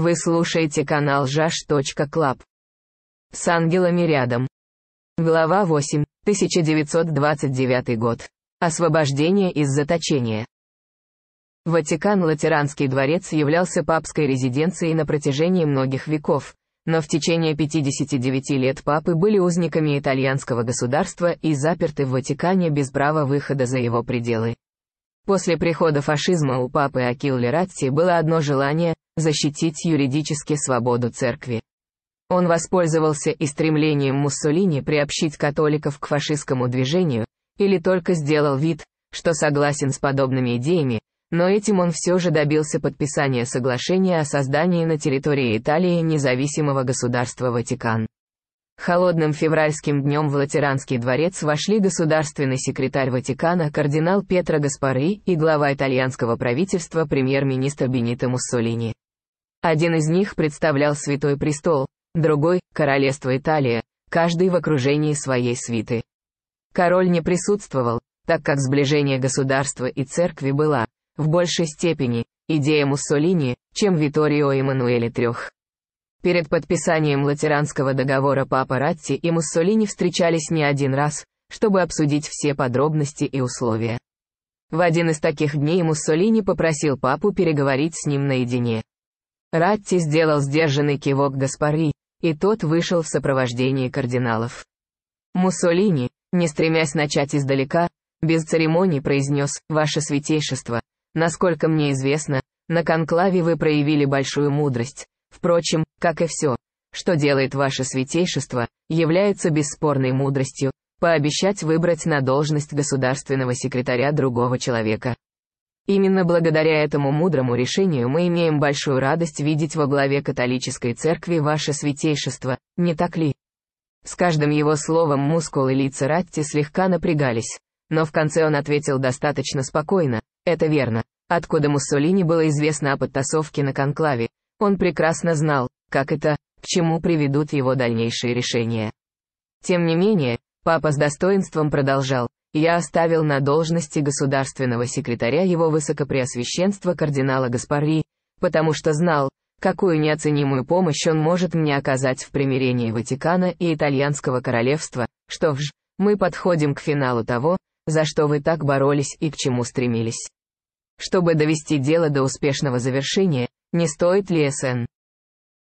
Вы слушаете канал ЖАШ.Клаб. С ангелами рядом. Глава 8, 1929 год. Освобождение из заточения. Ватикан Латеранский дворец являлся папской резиденцией на протяжении многих веков, но в течение 59 лет папы были узниками итальянского государства и заперты в Ватикане без права выхода за его пределы. После прихода фашизма у папы Акиллы Ратти было одно желание – защитить юридически свободу церкви. Он воспользовался и стремлением Муссолини приобщить католиков к фашистскому движению, или только сделал вид, что согласен с подобными идеями, но этим он все же добился подписания соглашения о создании на территории Италии независимого государства Ватикан. Холодным февральским днем в Латеранский дворец вошли государственный секретарь Ватикана кардинал Петро Гаспари и глава итальянского правительства премьер-министр Бенито Муссолини. Один из них представлял Святой Престол, другой – Королевство Италия, каждый в окружении своей свиты. Король не присутствовал, так как сближение государства и церкви было, в большей степени, идея Муссолини, чем Виторио Эммануэля Трех. Перед подписанием Латеранского договора Папа Ратти и Муссолини встречались не один раз, чтобы обсудить все подробности и условия. В один из таких дней Муссолини попросил папу переговорить с ним наедине. Ратти сделал сдержанный кивок Гаспари, и тот вышел в сопровождении кардиналов. Муссолини, не стремясь начать издалека, без церемоний произнес «Ваше святейшество, насколько мне известно, на конклаве вы проявили большую мудрость, впрочем, как и все, что делает ваше святейшество, является бесспорной мудростью, пообещать выбрать на должность государственного секретаря другого человека. Именно благодаря этому мудрому решению мы имеем большую радость видеть во главе католической церкви ваше святейшество, не так ли? С каждым его словом мускулы лица Ратти слегка напрягались, но в конце он ответил достаточно спокойно, это верно. Откуда Муссолини было известно о подтасовке на конклаве, он прекрасно знал, как это, к чему приведут его дальнейшие решения. Тем не менее, папа с достоинством продолжал, я оставил на должности государственного секретаря его высокопреосвященства кардинала Гаспари, потому что знал, какую неоценимую помощь он может мне оказать в примирении Ватикана и Итальянского королевства, что ж, мы подходим к финалу того, за что вы так боролись и к чему стремились. Чтобы довести дело до успешного завершения, не стоит ли СН